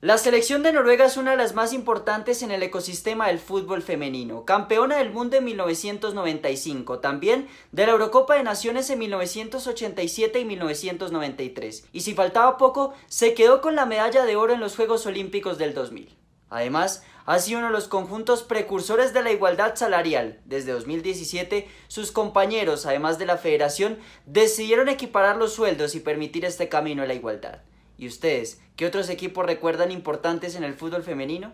La selección de Noruega es una de las más importantes en el ecosistema del fútbol femenino, campeona del mundo en 1995, también de la Eurocopa de Naciones en 1987 y 1993, y si faltaba poco, se quedó con la medalla de oro en los Juegos Olímpicos del 2000. Además, ha sido uno de los conjuntos precursores de la igualdad salarial. Desde 2017, sus compañeros, además de la federación, decidieron equiparar los sueldos y permitir este camino a la igualdad. ¿Y ustedes, qué otros equipos recuerdan importantes en el fútbol femenino?